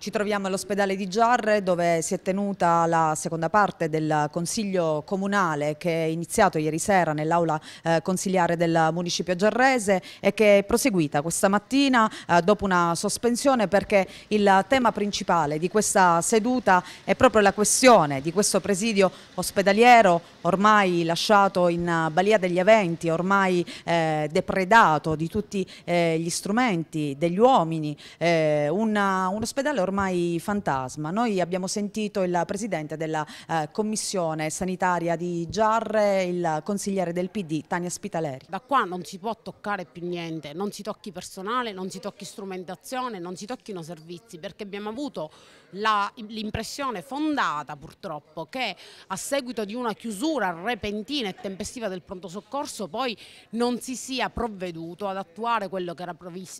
Ci troviamo all'ospedale di Giarre dove si è tenuta la seconda parte del Consiglio Comunale che è iniziato ieri sera nell'aula eh, consiliare del Municipio Giarrese e che è proseguita questa mattina eh, dopo una sospensione perché il tema principale di questa seduta è proprio la questione di questo presidio ospedaliero ormai lasciato in balia degli eventi, ormai eh, depredato di tutti eh, gli strumenti, degli uomini, eh, un, un ospedale ormai ormai fantasma. Noi abbiamo sentito il presidente della eh, commissione sanitaria di Giarre, il consigliere del PD, Tania Spitaleri. Da qua non si può toccare più niente, non si tocchi personale, non si tocchi strumentazione, non si tocchino servizi, perché abbiamo avuto l'impressione fondata purtroppo che a seguito di una chiusura repentina e tempestiva del pronto soccorso poi non si sia provveduto ad attuare quello che era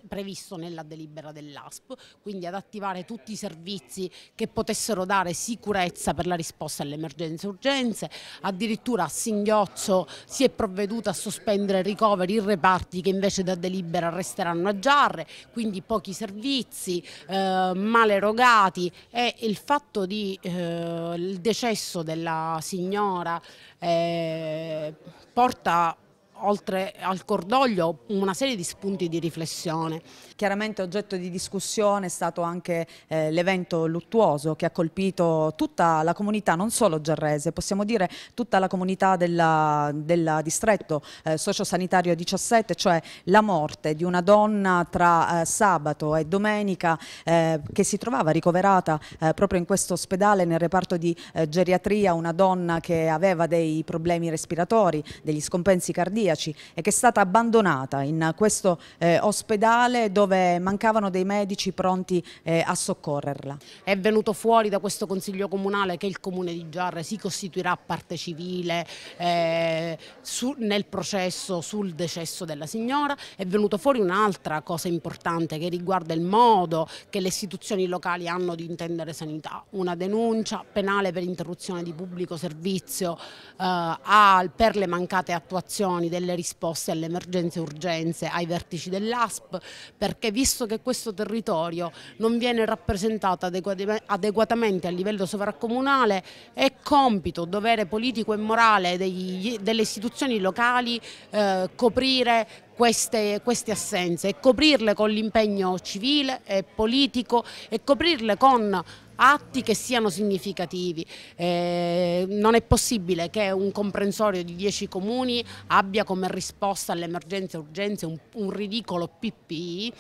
previsto nella delibera dell'ASP, quindi ad attivare tutti tutti i servizi che potessero dare sicurezza per la risposta alle emergenze e urgenze, addirittura a Singhiozzo si è provveduto a sospendere ricoveri in reparti che invece da delibera resteranno a giarre, quindi pochi servizi, eh, male erogati e il fatto di eh, il decesso della signora eh, porta oltre al cordoglio, una serie di spunti di riflessione. Chiaramente oggetto di discussione è stato anche eh, l'evento luttuoso che ha colpito tutta la comunità, non solo Giarrese, possiamo dire tutta la comunità del distretto eh, sociosanitario 17, cioè la morte di una donna tra eh, sabato e domenica eh, che si trovava ricoverata eh, proprio in questo ospedale nel reparto di eh, geriatria, una donna che aveva dei problemi respiratori, degli scompensi cardiaci cardiaci e che è stata abbandonata in questo eh, ospedale dove mancavano dei medici pronti eh, a soccorrerla. È venuto fuori da questo Consiglio Comunale che il Comune di Giarre si costituirà parte civile eh, su, nel processo sul decesso della signora, è venuto fuori un'altra cosa importante che riguarda il modo che le istituzioni locali hanno di intendere sanità, una denuncia penale per interruzione di pubblico servizio eh, al, per le mancate attuazioni del delle risposte alle emergenze e urgenze ai vertici dell'ASP, perché visto che questo territorio non viene rappresentato adeguatamente a livello sovraccomunale è compito, dovere politico e morale degli, delle istituzioni locali eh, coprire queste, queste assenze e coprirle con l'impegno civile e politico e coprirle con atti che siano significativi. Eh, non è possibile che un comprensorio di 10 comuni abbia come risposta all'emergenza urgenza un, un ridicolo PPI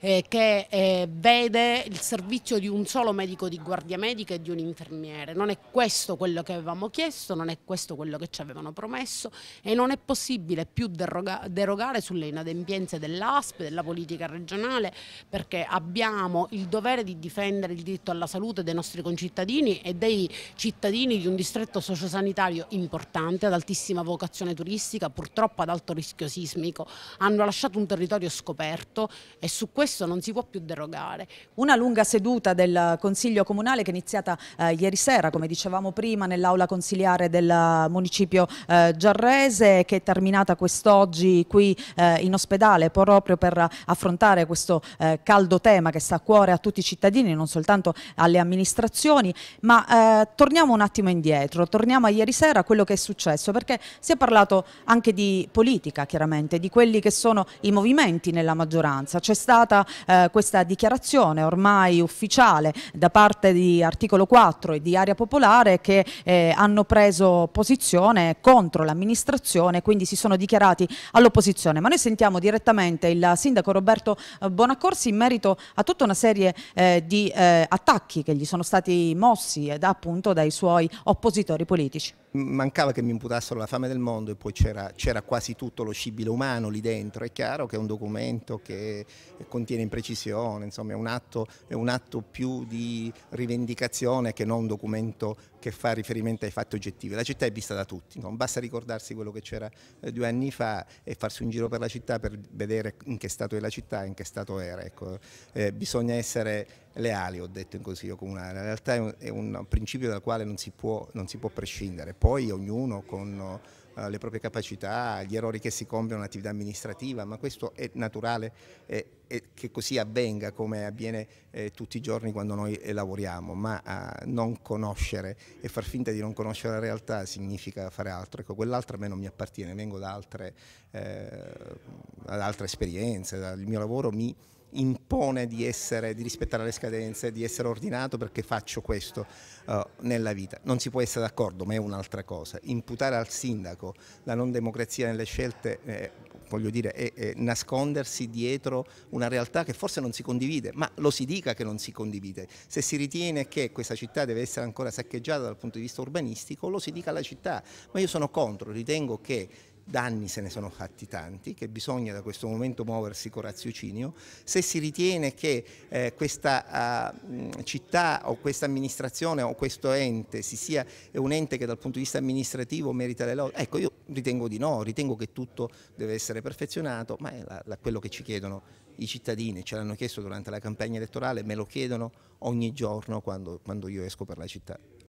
eh, che eh, vede il servizio di un solo medico di guardia medica e di un infermiere. Non è questo quello che avevamo chiesto, non è questo quello che ci avevano promesso e non è possibile più deroga derogare sulle inadempienze dell'ASP, della politica regionale, perché abbiamo il dovere di difendere il diritto alla salute dei nostri concittadini e dei cittadini di un distretto sociosanitario importante, ad altissima vocazione turistica, purtroppo ad alto rischio sismico. Hanno lasciato un territorio scoperto e su questo questo non si può più derogare. Una lunga seduta del Consiglio Comunale che è iniziata eh, ieri sera, come dicevamo prima, nell'aula consiliare del municipio eh, Giarrese, che è terminata quest'oggi qui eh, in ospedale proprio per affrontare questo eh, caldo tema che sta a cuore a tutti i cittadini, non soltanto alle amministrazioni, ma eh, torniamo un attimo indietro, torniamo a ieri sera a quello che è successo, perché si è parlato anche di politica chiaramente, di quelli che sono i movimenti nella maggioranza, c'è stata stata eh, questa dichiarazione ormai ufficiale da parte di Articolo 4 e di Area Popolare che eh, hanno preso posizione contro l'amministrazione, quindi si sono dichiarati all'opposizione. Ma noi sentiamo direttamente il sindaco Roberto eh, Bonaccorsi in merito a tutta una serie eh, di eh, attacchi che gli sono stati mossi da, appunto dai suoi oppositori politici. Mancava che mi imputassero la fame del mondo e poi c'era quasi tutto lo scibile umano lì dentro. È chiaro che è un documento che contiene contiene imprecisione, insomma è un, atto, è un atto più di rivendicazione che non un documento che fa riferimento ai fatti oggettivi. La città è vista da tutti, non basta ricordarsi quello che c'era eh, due anni fa e farsi un giro per la città per vedere in che stato è la città e in che stato era. Ecco. Eh, bisogna essere leali, ho detto in consiglio comunale, la realtà è un, è un principio dal quale non si può, non si può prescindere, poi ognuno con eh, le proprie capacità, gli errori che si compiono nell'attività amministrativa, ma questo è naturale eh, che così avvenga come avviene eh, tutti i giorni quando noi eh, lavoriamo, ma eh, non conoscere e far finta di non conoscere la realtà significa fare altro, ecco, quell'altra a me non mi appartiene, vengo da altre, da altre esperienze, dal mio lavoro mi impone di, essere, di rispettare le scadenze, di essere ordinato perché faccio questo uh, nella vita. Non si può essere d'accordo, ma è un'altra cosa. Imputare al sindaco la non democrazia nelle scelte, eh, voglio dire, è, è, nascondersi dietro una realtà che forse non si condivide, ma lo si dica che non si condivide. Se si ritiene che questa città deve essere ancora saccheggiata dal punto di vista urbanistico, lo si dica alla città, ma io sono contro, ritengo che danni se ne sono fatti tanti, che bisogna da questo momento muoversi con raziocinio, se si ritiene che eh, questa eh, città o questa amministrazione o questo ente si sia un ente che dal punto di vista amministrativo merita le lodi, ecco io ritengo di no, ritengo che tutto deve essere perfezionato, ma è la, la, quello che ci chiedono i cittadini, ce l'hanno chiesto durante la campagna elettorale, me lo chiedono ogni giorno quando, quando io esco per la città.